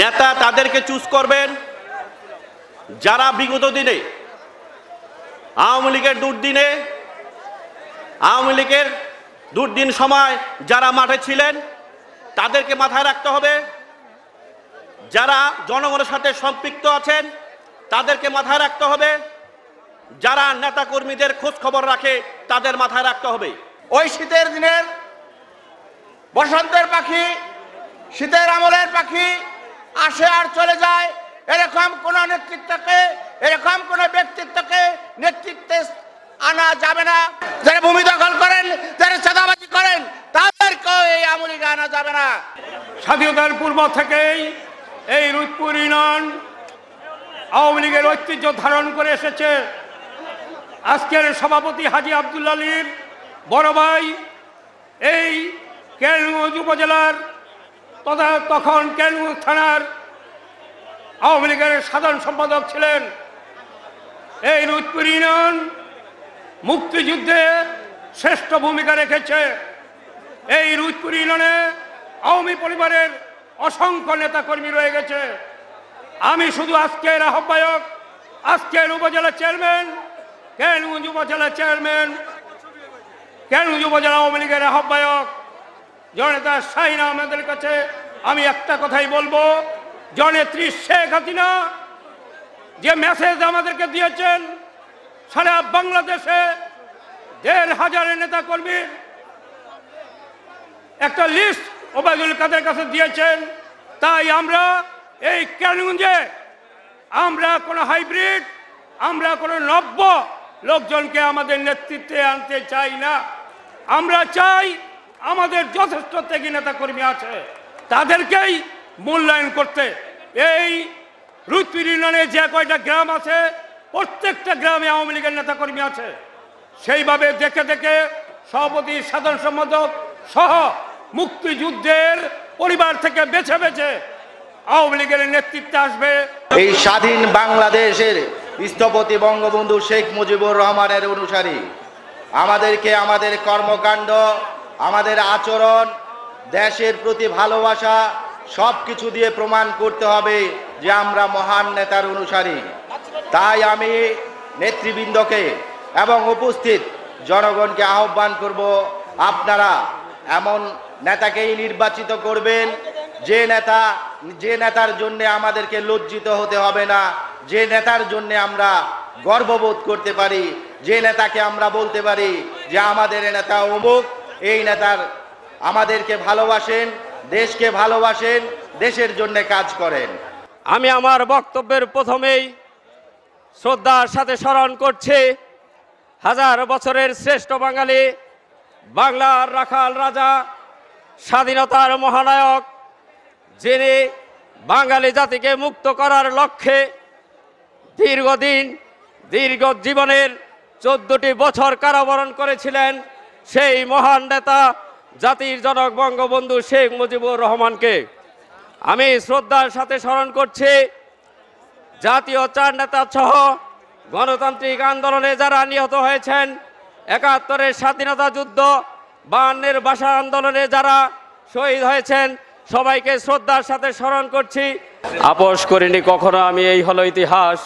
নেতা তাদেরকে চুজ করবেন যারা বিগত দিনে আওয়ামী লীগের দুর্দিনে আওয়ামী লীগের দুর্দিন সময় যারা মাঠে ছিলেন তাদেরকে মাথায় রাখতে হবে যারা জনগণের সাথে সম্পৃক্ত আছেন তাদেরকে মাথায় রাখতে হবে যারা নেতাকর্মীদের খোঁজ খবর রাখে তাদের মাথায় রাখতে হবে ওই শীতের দিনের বসন্তের পাখি শীতের আমলের পাখি আসে আর চলে যায় এরকম কোন নেতৃত্বকে এরকম কোন ব্যক্তিত্বকে নেতৃত্বে আনা যাবে না যারা ভূমি দখল করেন যারা চাঁদাবাজি করেন তাদেরকেও এই আমলিকে আনা যাবে না স্বাধীনতার পূর্ব থেকেই এই রূপপুর ইউনিয়ন আওয়ামী লীগের ঐতিহ্য ধারণ করে এসেছে আজকের সভাপতি হাজি আবদুল্লা আলীর বড় ভাই এই কেরানীগঞ্জ উপজেলার তথা তখন ক্যানগুল থানার আওয়ামী লীগের সাধারণ সম্পাদক ছিলেন এই রোজপুর ইউনিয়ন মুক্তিযুদ্ধে শ্রেষ্ঠ ভূমিকা রেখেছে এই রোজপুর ইউনিয়নে আওয়ামী পরিবারের অসংখ্য নেতাকর্মী রয়ে গেছে আমি শুধু আজকের আহ্বায়ক আজকের উপজেলা চেয়ারম্যান কেনগুঞ্জ উপজেলা চেয়ারম্যান কেন উপজেলা আওয়ামী লীগের আহ্বায়ক জনেতা শাহিনা আমাদের কাছে আমি একটা কথাই বলবো জনেত্রী শেখ হাসিনা যে মেসেজ আমাদেরকে দিয়েছেন সারা বাংলাদেশে দেড় হাজারের নেতা কর্মীর একটা লিস্ট ওবায়দুল কাদের কাছে দিয়েছেন তাই আমরা এই কেরানীগঞ্জে আমরা কোনো হাইব্রিড আমরা কোনো নব্য লোকজনকে আমাদের নেতৃত্বে আনতে চাই না আমরা চাই আমাদের যথেষ্ট ত্যাগী নেতা কর্মী আছে তাদেরকেই মূল্যায়ন করতে এই রুতপির ইউনিয়নে যে কয়টা গ্রাম আছে প্রত্যেকটা গ্রামে আওয়ামী লীগের নেতাকর্মী আছে সেইভাবে দেখে দেখে সভাপতি সাধারণ সম্পাদক সহ মুক্তিযুদ্ধের পরিবার থেকে বেছে বেছে আওয়ামী লীগের নেতৃত্বে আসবে এই স্বাধীন বাংলাদেশের স্থপতি বঙ্গবন্ধু শেখ মুজিবুর রহমানের অনুসারী আমাদেরকে আমাদের কর্মকাণ্ড আমাদের আচরণ দেশের প্রতি ভালোবাসা সব কিছু দিয়ে প্রমাণ করতে হবে যে আমরা মহান নেতার অনুসারী তাই আমি নেতৃবৃন্দকে এবং উপস্থিত জনগণকে আহ্বান করব আপনারা এমন নেতাকেই নির্বাচিত করবেন যে নেতা যে নেতার জন্য আমাদেরকে লজ্জিত হতে হবে না যে নেতার জন্য আমরা গর্ববোধ করতে পারি যে নেতাকে আমরা বলতে পারি যে আমাদের নেতা অমুক এই নেতার আমাদেরকে ভালোবাসেন দেশকে ভালোবাসেন দেশের জন্য কাজ করেন আমি আমার বক্তব্যের প্রথমেই শ্রদ্ধার সাথে স্মরণ করছি হাজার বছরের শ্রেষ্ঠ বাঙালি বাংলার রাখাল রাজা স্বাধীনতার মহানায়ক যিনি বাঙালি জাতিকে মুক্ত করার লক্ষ্যে দীর্ঘদিন দীর্ঘ জীবনের চোদ্দটি বছর কারাবরণ করেছিলেন সেই মহান নেতা জাতির জনক বঙ্গবন্ধু শেখ মুজিবুর রহমানকে আমি শ্রদ্ধার সাথে স্মরণ করছি জাতীয় চার নেতা সহ গণতান্ত্রিক আন্দোলনে যারা নিহত হয়েছেন একাত্তরের স্বাধীনতা যুদ্ধ বায়ান্নের বাসা আন্দোলনে যারা শহীদ হয়েছেন সবাইকে শ্রদ্ধার সাথে স্মরণ করছি আপোষ করিনি কখনো আমি এই হলো ইতিহাস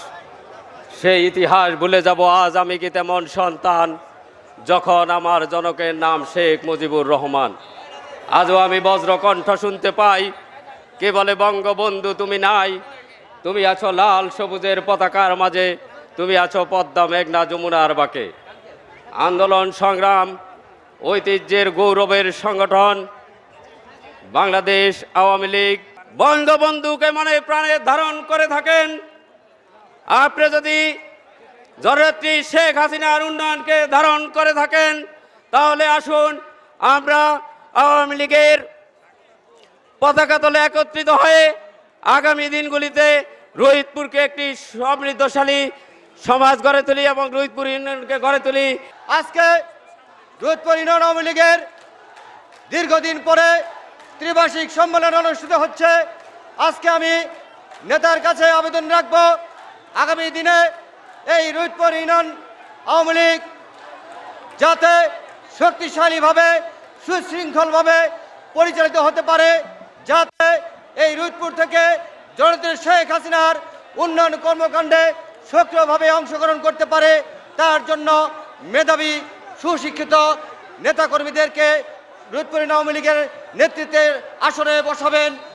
সেই ইতিহাস ভুলে যাব আজ আমি কি তেমন সন্তান যখন আমার জনকের নাম শেখ মুজিবুর রহমান আজও আমি বজ্রকণ্ঠ শুনতে পাই কে বলে বঙ্গবন্ধু তুমি নাই তুমি আছো লাল সবুজের পতাকার মাঝে তুমি আছো পদ্মা মেঘনা যমুনার বাকে আন্দোলন সংগ্রাম ঐতিহ্যের গৌরবের সংগঠন বাংলাদেশ আওয়ামী লীগ বঙ্গবন্ধুকে মনে প্রাণে ধারণ করে থাকেন আপনি যদি জননেত্রী শেখ হাসিনার উন্নয়নকে ধারণ করে থাকেন তাহলে আসুন আমরা আওয়ামী লীগের পতাকা তলে একত্রিত হয়ে আগামী দিনগুলিতে রোহিতপুরকে একটি সমৃদ্ধশালী সমাজ গড়ে তুলি এবং রোহিতপুর ইউনিয়নকে গড়ে তুলি আজকে রোহিতপুর ইউনিয়ন আওয়ামী লীগের দীর্ঘদিন পরে ত্রিবার্ষিক সম্মেলন অনুষ্ঠিত হচ্ছে আজকে আমি নেতার কাছে আবেদন রাখব আগামী দিনে এই রুদপুর ইউনিয়ন আওয়ামী লীগ যাতে শক্তিশালীভাবে সুশৃঙ্খলভাবে পরিচালিত হতে পারে যাতে এই রুদপুর থেকে জনতা শেখ হাসিনার উন্নয়ন কর্মকাণ্ডে সক্রিয়ভাবে অংশগ্রহণ করতে পারে তার জন্য মেধাবী সুশিক্ষিত নেতাকর্মীদেরকে রুদপুর আওয়ামী লীগের নেতৃত্বের আসনে বসাবেন